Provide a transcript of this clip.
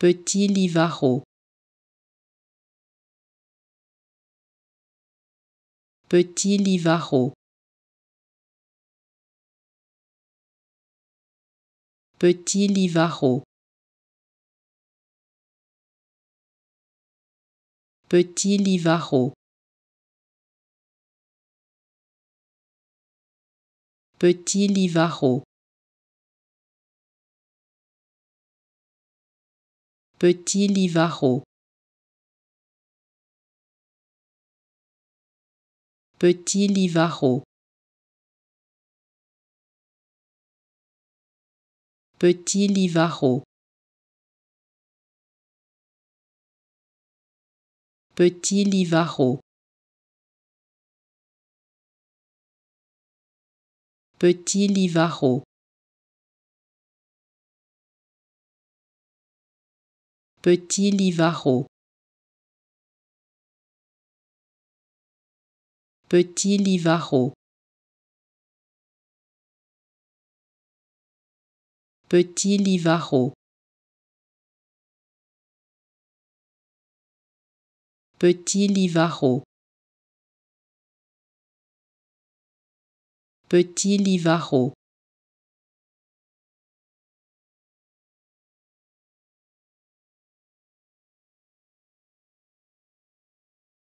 Petit Livaro. Petit Livaro. Petit Livaro. Petit Livaro. Petit Livaro. Petit Livaro. Petit Livaro. Petit Livaro. Petit Livaro. Petit Livaro. Petit Livaro. Petit Livaro. Petit Livaro. Petit Livaro. Petit Livaro.